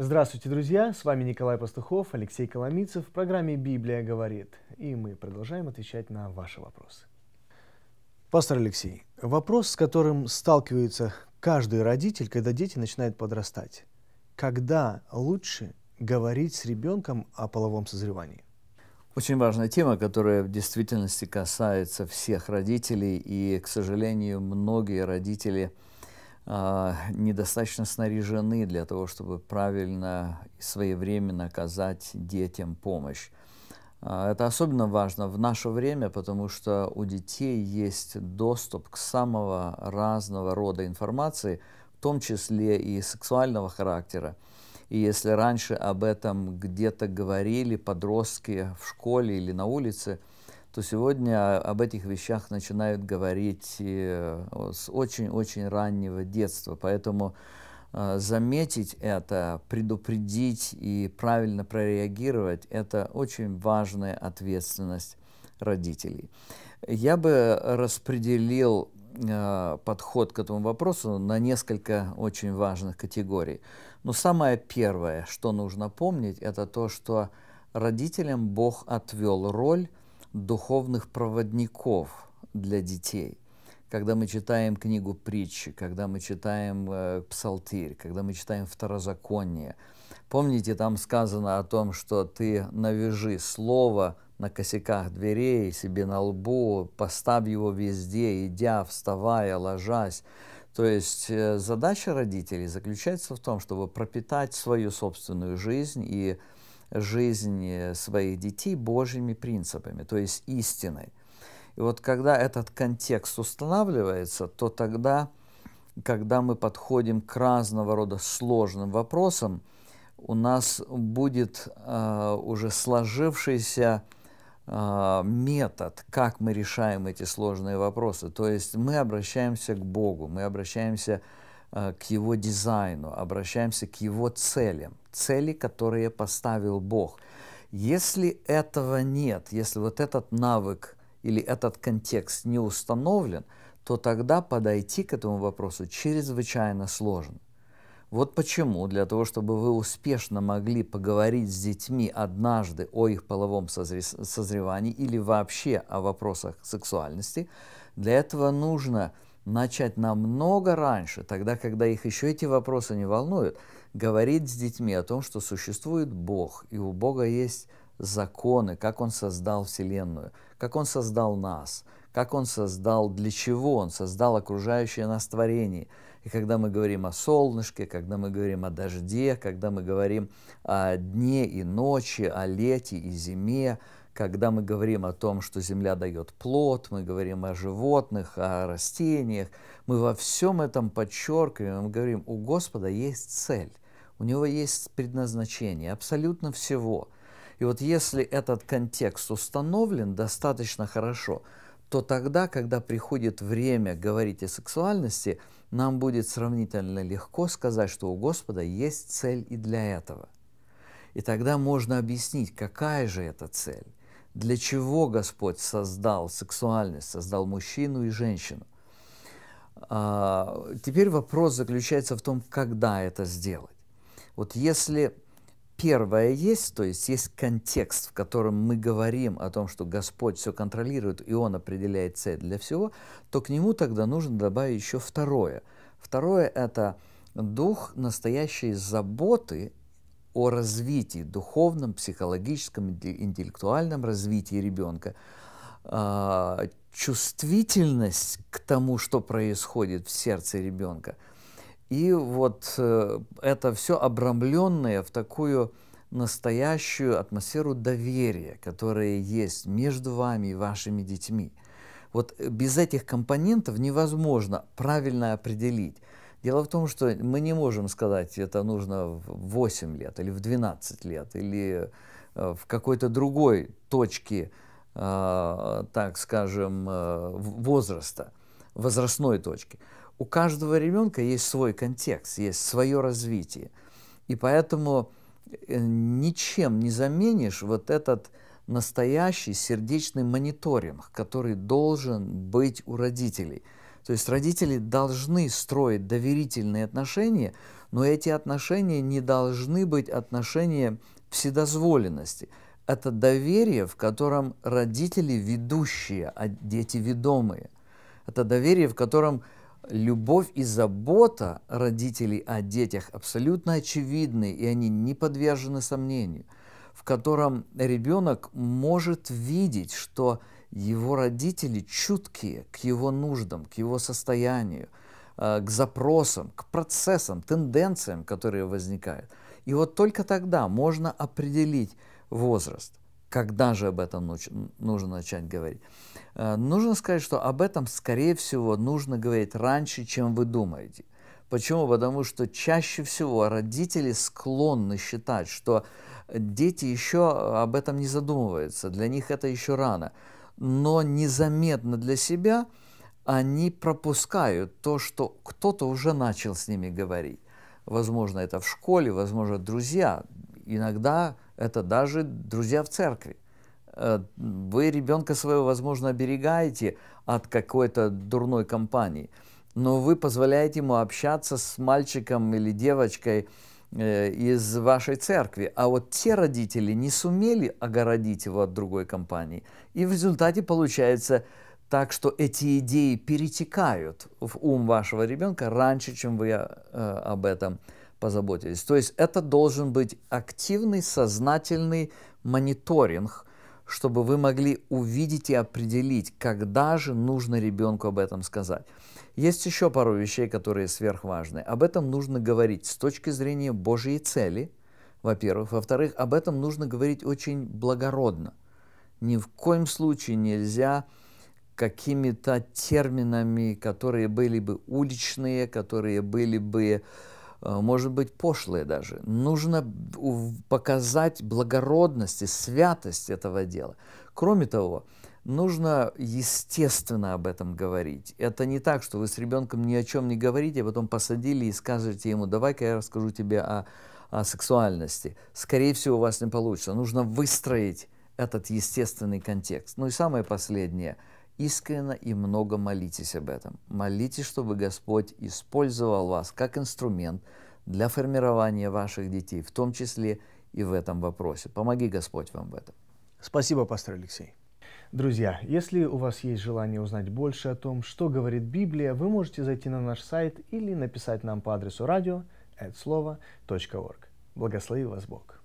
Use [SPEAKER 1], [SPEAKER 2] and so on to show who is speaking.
[SPEAKER 1] Здравствуйте, друзья! С вами Николай Пастухов, Алексей Коломицев в программе «Библия говорит». И мы продолжаем отвечать на ваши вопросы. Пастор Алексей, вопрос, с которым сталкивается каждый родитель, когда дети начинают подрастать. Когда лучше говорить с ребенком о половом созревании? Очень важная тема, которая в действительности касается всех родителей, и, к сожалению, многие родители – а, недостаточно снаряжены для того, чтобы правильно и своевременно оказать детям помощь. А, это особенно важно в наше время, потому что у детей есть доступ к самого разного рода информации, в том числе и сексуального характера. И если раньше об этом где-то говорили подростки в школе или на улице, то сегодня об этих вещах начинают говорить э, с очень-очень раннего детства. Поэтому э, заметить это, предупредить и правильно прореагировать – это очень важная ответственность родителей. Я бы распределил э, подход к этому вопросу на несколько очень важных категорий. Но самое первое, что нужно помнить, это то, что родителям Бог отвел роль – духовных проводников для детей. Когда мы читаем книгу притчи, когда мы читаем э, псалтирь, когда мы читаем второзаконие, помните, там сказано о том, что ты навяжи слово на косяках дверей, себе на лбу, поставь его везде, идя, вставая, ложась. То есть э, задача родителей заключается в том, чтобы пропитать свою собственную жизнь и жизни своих детей Божьими принципами, то есть истиной. И вот когда этот контекст устанавливается, то тогда, когда мы подходим к разного рода сложным вопросам, у нас будет э, уже сложившийся э, метод, как мы решаем эти сложные вопросы. То есть мы обращаемся к Богу, мы обращаемся к Э, к его дизайну, обращаемся к его целям, цели, которые поставил Бог. Если этого нет, если вот этот навык или этот контекст не установлен, то тогда подойти к этому вопросу чрезвычайно сложно. Вот почему для того, чтобы вы успешно могли поговорить с детьми однажды о их половом созревании или вообще о вопросах сексуальности, для этого нужно – начать намного раньше, тогда, когда их еще эти вопросы не волнуют, говорить с детьми о том, что существует Бог, и у Бога есть законы, как Он создал Вселенную, как Он создал нас, как Он создал, для чего Он создал окружающее нас творение. И когда мы говорим о солнышке, когда мы говорим о дожде, когда мы говорим о дне и ночи, о лете и зиме, когда мы говорим о том, что земля дает плод, мы говорим о животных, о растениях, мы во всем этом подчеркиваем, мы говорим, у Господа есть цель, у него есть предназначение абсолютно всего. И вот если этот контекст установлен достаточно хорошо, то тогда, когда приходит время говорить о сексуальности, нам будет сравнительно легко сказать, что у Господа есть цель и для этого. И тогда можно объяснить, какая же эта цель для чего Господь создал сексуальность, создал мужчину и женщину. А, теперь вопрос заключается в том, когда это сделать. Вот если первое есть, то есть есть контекст, в котором мы говорим о том, что Господь все контролирует и Он определяет цель для всего, то к нему тогда нужно добавить еще второе. Второе – это дух настоящей заботы о развитии, духовном, психологическом, интеллектуальном развитии ребенка, а, чувствительность к тому, что происходит в сердце ребенка. И вот э, это все обрамленное в такую настоящую атмосферу доверия, которая есть между вами и вашими детьми. Вот э, без этих компонентов невозможно правильно определить, Дело в том, что мы не можем сказать, это нужно в 8 лет или в 12 лет, или э, в какой-то другой точке, э, так скажем, э, возраста, возрастной точки. У каждого ребенка есть свой контекст, есть свое развитие. И поэтому ничем не заменишь вот этот настоящий сердечный мониторинг, который должен быть у родителей – то есть родители должны строить доверительные отношения, но эти отношения не должны быть отношения вседозволенности. Это доверие, в котором родители ведущие, а дети ведомые. Это доверие, в котором любовь и забота родителей о детях абсолютно очевидны, и они не подвержены сомнению, в котором ребенок может видеть, что – его родители чуткие к его нуждам, к его состоянию, э, к запросам, к процессам, тенденциям, которые возникают. И вот только тогда можно определить возраст, когда же об этом нужно начать говорить. Э, нужно сказать, что об этом, скорее всего, нужно говорить раньше, чем вы думаете. Почему? Потому что чаще всего родители склонны считать, что дети еще об этом не задумываются, для них это еще рано но незаметно для себя они пропускают то, что кто-то уже начал с ними говорить. Возможно, это в школе, возможно, друзья. Иногда это даже друзья в церкви. Э, вы ребенка своего, возможно, оберегаете от какой-то дурной компании, но вы позволяете ему общаться с мальчиком или девочкой, Э, из вашей церкви, а вот те родители не сумели огородить его от другой компании. И в результате получается так, что эти идеи перетекают в ум вашего ребенка раньше, чем вы э, об этом позаботились. То есть это должен быть активный, сознательный мониторинг, чтобы вы могли увидеть и определить, когда же нужно ребенку об этом сказать. Есть еще пару вещей, которые сверхважны. Об этом нужно говорить с точки зрения Божьей цели, во-первых. Во-вторых, об этом нужно говорить очень благородно. Ни в коем случае нельзя какими-то терминами, которые были бы уличные, которые были бы, э, может быть, пошлые даже. Нужно показать благородность и святость этого дела. Кроме того, нужно естественно об этом говорить. Это не так, что вы с ребенком ни о чем не говорите, а потом посадили и скажете ему, давай-ка я расскажу тебе о, о сексуальности. Скорее всего, у вас не получится. Нужно выстроить этот естественный контекст. Ну и самое последнее. Искренно и много молитесь об этом. Молитесь, чтобы Господь использовал вас как инструмент для формирования ваших детей, в том числе и в этом вопросе. Помоги Господь вам в этом. Спасибо, пастор Алексей. Друзья, если у вас есть желание узнать больше о том, что говорит Библия, вы можете зайти на наш сайт или написать нам по адресу радио@слово.орг. Благослови вас Бог!